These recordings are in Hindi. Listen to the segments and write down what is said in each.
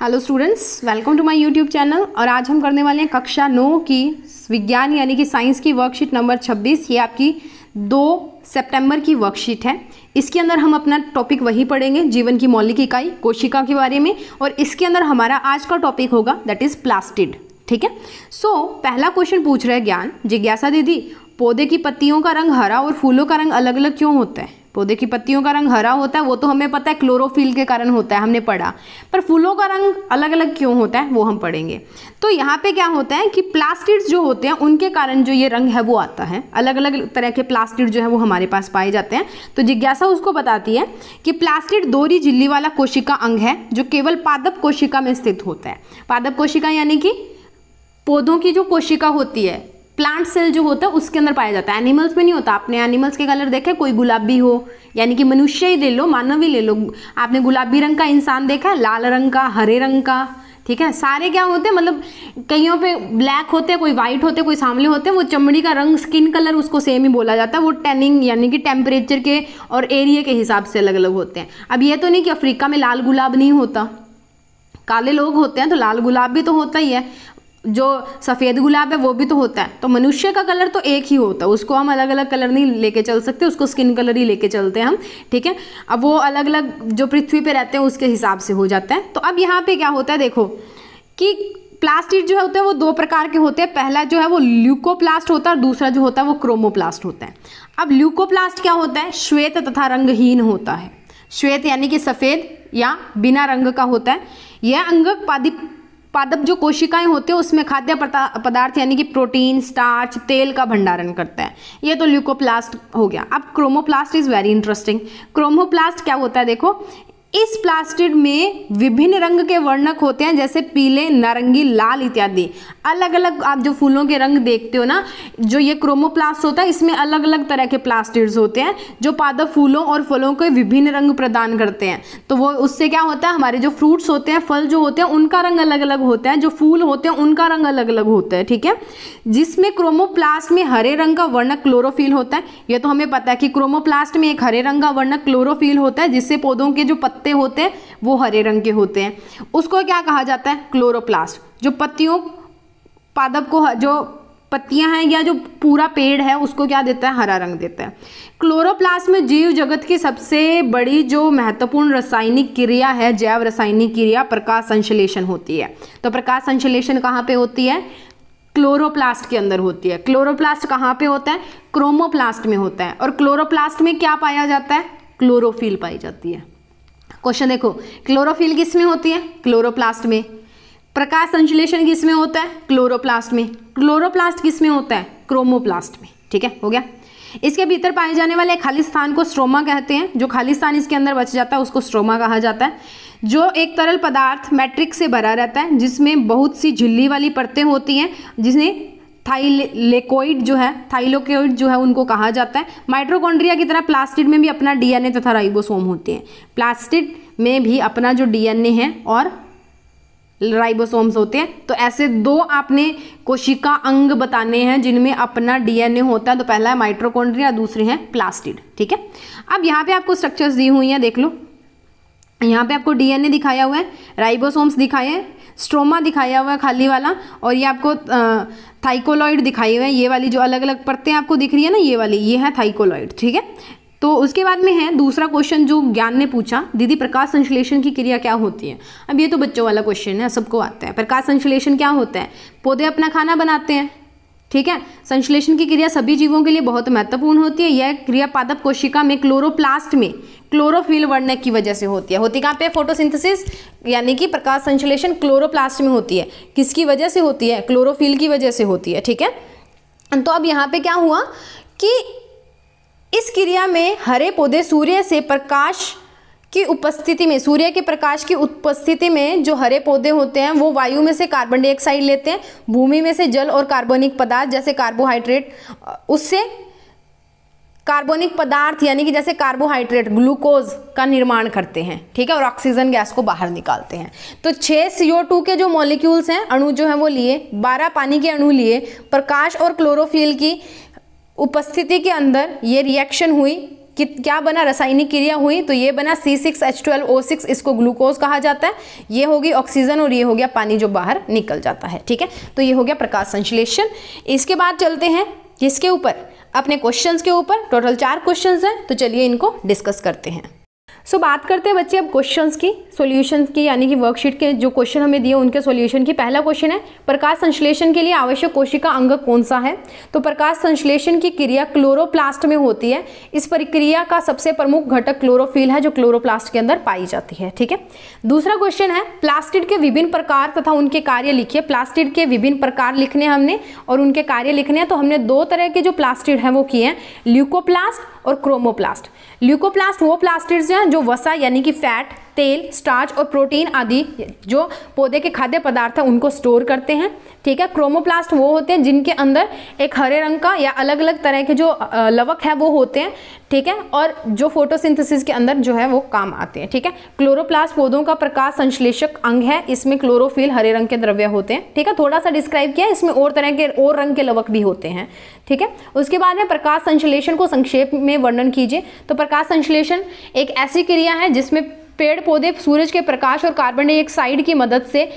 hello students welcome to my YouTube channel और आज हम करने वाले हैं कक्षा नौ की विज्ञान यानी कि साइंस की वर्कशीट नंबर 26 ये आपकी 2 सितंबर की वर्कशीट है इसके अंदर हम अपना टॉपिक वही पढ़ेंगे जीवन की मौलिक इकाई कोशिका के बारे में और इसके अंदर हमारा आज का टॉपिक होगा दैट इज़ प्लास्टिड ठीक है सो so, पहला क्वेश्चन पूछ रहे ज्ञान जिज्ञासा दीदी पौधे की पत्तियों का रंग हरा और फूलों का रंग अलग अलग क्यों होता है पौधे तो की पत्तियों का रंग हरा होता है वो तो हमें पता है क्लोरोफिल के कारण होता है हमने पढ़ा पर फूलों का रंग अलग अलग क्यों होता है वो हम पढ़ेंगे तो यहाँ पे क्या होता है कि प्लास्टिड्स जो होते हैं उनके कारण जो ये रंग है वो आता है अलग अलग तरह के प्लास्टिड जो है वो हमारे पास पाए जाते हैं तो जिज्ञासा उसको बताती है कि प्लास्टिड दोरी झिल्ली वाला कोशिका अंग है जो केवल पादप कोशिका में स्थित होता है पादप कोशिका यानी कि पौधों की जो कोशिका होती है प्लांट सेल जो होता है उसके अंदर पाया जाता है एनिमल्स में नहीं होता आपने एनिमल्स के कलर देखे कोई गुलाबी हो यानी कि मनुष्य ही ले लो मानव ही ले लो आपने गुलाबी रंग का इंसान देखा है लाल रंग का हरे रंग का ठीक है सारे क्या होते हैं मतलब कईयों पे ब्लैक होते हैं कोई वाइट होते हैं कोई सांवले होते हैं वो चमड़ी का रंग स्किन कलर उसको सेम ही बोला जाता है वो टेनिंग यानी कि टेम्परेचर के और एरिए के हिसाब से अलग अलग होते हैं अब ये तो नहीं कि अफ्रीका में लाल गुलाब नहीं होता काले लोग होते हैं तो लाल गुलाब भी तो होता ही है जो सफ़ेद गुलाब है वो भी तो होता है तो मनुष्य का कलर तो एक ही होता है उसको हम अलग अलग कलर नहीं लेके चल सकते उसको स्किन कलर ही लेके चलते हैं हम ठीक है अब वो अलग अलग जो पृथ्वी पे रहते हैं उसके हिसाब से हो जाता है तो अब यहाँ पे क्या होता है देखो कि प्लास्टिक जो है होते हैं वो दो प्रकार के होते हैं पहला जो है वो ल्यूकोप्लास्ट होता है और दूसरा जो होता है वो क्रोमोप्लास्ट होता है अब ल्यूकोप्लास्ट क्या होता है श्वेत तथा रंगहीन होता है श्वेत यानी कि सफ़ेद या बिना रंग का होता है यह अंग पादप जो कोशिकाएं होते हैं उसमें खाद्य पदार्थ यानी कि प्रोटीन स्टार्च तेल का भंडारण करते हैं ये तो ल्यूकोप्लास्ट हो गया अब chromoplast is very interesting chromoplast क्या होता है देखो इस प्लास्टिड में विभिन्न रंग के वर्णक होते हैं जैसे पीले नारंगी लाल इत्यादि अलग अलग आप जो फूलों के रंग देखते हो ना जो ये क्रोमोप्लास्ट होता है इसमें अलग अलग तरह के प्लास्टिड्स होते हैं जो पादप फूलों और फलों के विभिन्न रंग प्रदान करते हैं तो वो उससे क्या होता है हमारे जो फ्रूट्स होते हैं फल जो होते हैं उनका रंग अलग अलग होता है जो फूल होते हैं उनका रंग अलग अलग होता है ठीक है जिसमें क्रोमोप्लास्ट में हरे रंग का वर्णक क्लोरोफिल होता है यह तो हमें पता है कि क्रोमोप्लास्ट में एक हरे रंग का वर्णक क्लोरोफिल होता है जिससे पौधों के जो पत्ते पत्ते होते हैं वो हरे रंग के होते हैं उसको क्या कहा जाता है क्लोरोप्लास्ट जो पत्तियों पादप को जो पत्तियां हैं या जो पूरा पेड़ है उसको क्या देता है हरा रंग देता है क्लोरोप्लास्ट में जीव जगत की सबसे बड़ी जो महत्वपूर्ण रासायनिक क्रिया है जैव रासायनिक क्रिया प्रकाश संश्लेषण होती है तो प्रकाश संश्लेषण कहाँ पे होती है क्लोरोप्लास्ट के अंदर होती है क्लोरोप्लास्ट कहाँ पे होता है क्रोमोप्लास्ट में होता है और क्लोरोप्लास्ट में क्या पाया जाता है क्लोरोफिल पाई जाती है क्वेश्चन देखो क्लोरोफिल किस में होती है क्लोरोप्लास्ट में प्रकाश संश्लेषण किस में होता है क्लोरोप्लास्ट में क्लोरोप्लास्ट किस में होता है क्रोमोप्लास्ट में ठीक है हो गया इसके भीतर पाए जाने वाले खाली स्थान को स्ट्रोमा कहते हैं जो खाली स्थान इसके अंदर बच जाता है उसको स्ट्रोमा कहा जाता है जो एक तरल पदार्थ मैट्रिक से भरा रहता है जिसमें बहुत सी झिल्ली वाली परतें होती हैं जिसमें थाइलेकोइड जो है थाइलोकोइड जो है उनको कहा जाता है माइट्रोकॉन्ड्रिया की तरह प्लास्टिड में भी अपना डीएनए तथा राइबोसोम होते हैं प्लास्टिड में भी अपना जो डीएनए है और राइबोसोम्स होते हैं तो ऐसे दो आपने कोशिका अंग बताने हैं जिनमें अपना डीएनए होता है तो पहला है माइट्रोकॉन्ड्रिया दूसरे हैं प्लास्टिड ठीक है अब यहाँ पे आपको स्ट्रक्चर्स दी हुई हैं देख लो यहाँ पे आपको डीएनए दिखाया हुआ है राइबोसोम्स दिखाए हैं स्ट्रोमा दिखाया हुआ है खाली वाला और ये आपको थाइकोलॉइड दिखाई हुए हैं ये वाली जो अलग अलग परतें आपको दिख रही है ना ये वाली ये है थाइकोलॉइड ठीक है तो उसके बाद में है दूसरा क्वेश्चन जो ज्ञान ने पूछा दीदी प्रकाश संश्लेषण की क्रिया क्या होती है अब ये तो बच्चों वाला क्वेश्चन है सबको आता है प्रकाश संश्लेषण क्या होता है पौधे अपना खाना बनाते हैं ठीक है संश्लेषण की क्रिया सभी जीवों के लिए बहुत महत्वपूर्ण होती है यह क्रिया पादप कोशिका में क्लोरोप्लास्ट में क्लोरोफिल वर्णन की वजह से होती है होती कहाँ पे फोटोसिंथेसिस यानी कि प्रकाश संश्लेषण क्लोरोप्लास्ट में होती है किसकी वजह से होती है क्लोरोफिल की वजह से होती है ठीक है तो अब यहाँ पे क्या हुआ कि इस क्रिया में हरे पौधे सूर्य से प्रकाश की उपस्थिति में सूर्य के प्रकाश की उपस्थिति में जो हरे पौधे होते हैं वो वायु में से कार्बन डाइऑक्साइड लेते हैं भूमि में से जल और कार्बनिक पदार्थ जैसे कार्बोहाइड्रेट उससे कार्बनिक पदार्थ यानी कि जैसे कार्बोहाइड्रेट ग्लूकोज का निर्माण करते हैं ठीक है और ऑक्सीजन गैस को बाहर निकालते हैं तो छः टू के जो मॉलिक्यूल्स हैं अणु जो हैं वो लिए बारह पानी के अणु लिए प्रकाश और क्लोरोफिल की उपस्थिति के अंदर ये रिएक्शन हुई क्या बना रासायनिक क्रिया हुई तो ये बना C six H twelve O six इसको ग्लूकोज कहा जाता है ये होगी ऑक्सीजन और ये हो गया पानी जो बाहर निकल जाता है ठीक है तो ये हो गया प्रकाश संश्लेषण इसके बाद चलते हैं किसके ऊपर अपने क्वेश्चंस के ऊपर टोटल चार क्वेश्चंस हैं तो चलिए इनको डिस्कस करते हैं सो so, बात करते हैं बच्चे अब क्वेश्चंस की सॉल्यूशंस की यानी कि वर्कशीट के जो क्वेश्चन हमें दिए उनके सॉल्यूशन की पहला क्वेश्चन है प्रकाश संश्लेषण के लिए आवश्यक कोशिका अंग कौन सा है तो प्रकाश संश्लेषण की क्रिया क्लोरोप्लास्ट में होती है इस प्रक्रिया का सबसे प्रमुख घटक क्लोरोफिल है जो क्लोरोप्लास्ट के अंदर पाई जाती है ठीक है दूसरा क्वेश्चन है प्लास्टिड के विभिन्न प्रकार तथा उनके कार्य लिखिए प्लास्टिड के विभिन्न प्रकार लिखने हमने और उनके कार्य लिखने हैं तो हमने दो तरह के जो प्लास्टिड हैं वो किए हैं ल्यूकोप्लास्ट और क्रोमोप्लास्ट ल्यूकोप्लास्ट वो प्लास्टिड्स हैं जो वसा यानी कि फैट तेल स्टार्च और प्रोटीन आदि जो पौधे के खाद्य पदार्थ हैं उनको स्टोर करते हैं ठीक है क्रोमोप्लास्ट वो होते हैं जिनके अंदर एक हरे रंग का या अलग अलग तरह के जो लवक है वो होते हैं ठीक है और जो फोटोसिंथेसिस के अंदर जो है वो काम आते हैं ठीक है क्लोरोप्लास्ट पौधों का प्रकाश संश्लेषक अंग है इसमें क्लोरोफिल हरे रंग के द्रव्य होते हैं ठीक है थोड़ा सा डिस्क्राइब किया इसमें और तरह के और रंग के लवक भी होते हैं ठीक है उसके बाद में प्रकाश संश्लेषण को संक्षेप में वर्णन कीजिए तो प्रकाश संश्लेषण एक ऐसी क्रिया है जिसमें पेड़ पौधे सूरज के प्रकाश और कार्बन डाइऑक्साइड की मदद से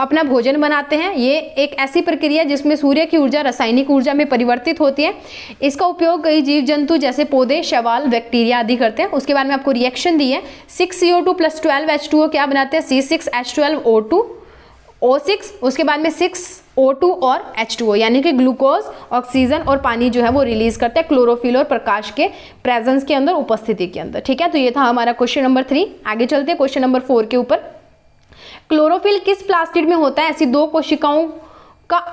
अपना भोजन बनाते हैं ये एक ऐसी प्रक्रिया जिसमें सूर्य की ऊर्जा रासायनिक ऊर्जा में परिवर्तित होती है इसका उपयोग कई जीव जंतु जैसे पौधे शवाल बैक्टीरिया आदि करते हैं उसके बाद में आपको रिएक्शन दी है six C O two plus twelve H two O क्या बनाते हैं C six H twelve O two O6 उसके बाद में सिक्स O2 और H2O यानी कि ग्लूकोज ऑक्सीजन और पानी जो है वो रिलीज करता है क्लोरोफिल और प्रकाश के प्रेजेंस के अंदर उपस्थिति के अंदर ठीक है तो ये था हमारा क्वेश्चन नंबर थ्री आगे चलते हैं क्वेश्चन नंबर फोर के ऊपर क्लोरोफिल किस प्लास्टिड में होता है ऐसी दो कोशिकाओं का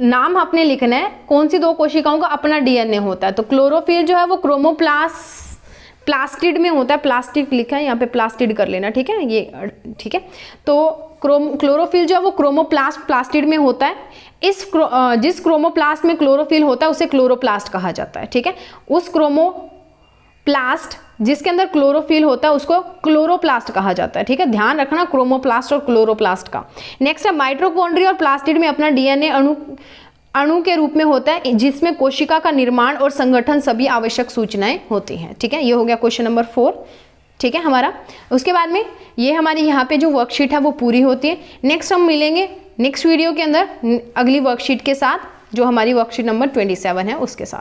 नाम आपने लिखना है कौन सी दो कोशिकाओं का अपना डीएनए होता है तो क्लोरोफिल जो है वो क्रोमोप्लास प्लास्टिड में होता है प्लास्टिक लिखा है यहाँ पे प्लास्टिड कर लेना ठीक है ये ठीक है तो क्रोम क्लोरोफिल जो है वो क्रोमोप्लास्ट प्लास्टिड में होता है इस क्रो, जिस क्रोमोप्लास्ट में क्लोरोफिल होता है उसे क्लोरोप्लास्ट कहा जाता है ठीक है उस क्रोमो प्लास्ट जिसके अंदर क्लोरोफिल होता है उसको क्लोरोप्लास्ट कहा जाता है ठीक है ध्यान रखना क्रोमोप्लास्ट और क्लोरोप्लास्ट का नेक्स्ट है माइट्रोकोन्ड्री और प्लास्टिड में अपना डीएनए अणु अणु के रूप में होता है जिसमें कोशिका का निर्माण और संगठन सभी आवश्यक सूचनाएं होती हैं ठीक है ये हो गया क्वेश्चन नंबर फोर ठीक है हमारा उसके बाद में ये हमारी यहाँ पे जो वर्कशीट है वो पूरी होती है नेक्स्ट हम मिलेंगे नेक्स्ट वीडियो के अंदर अगली वर्कशीट के साथ जो हमारी वर्कशीट नंबर ट्वेंटी सेवन है उसके साथ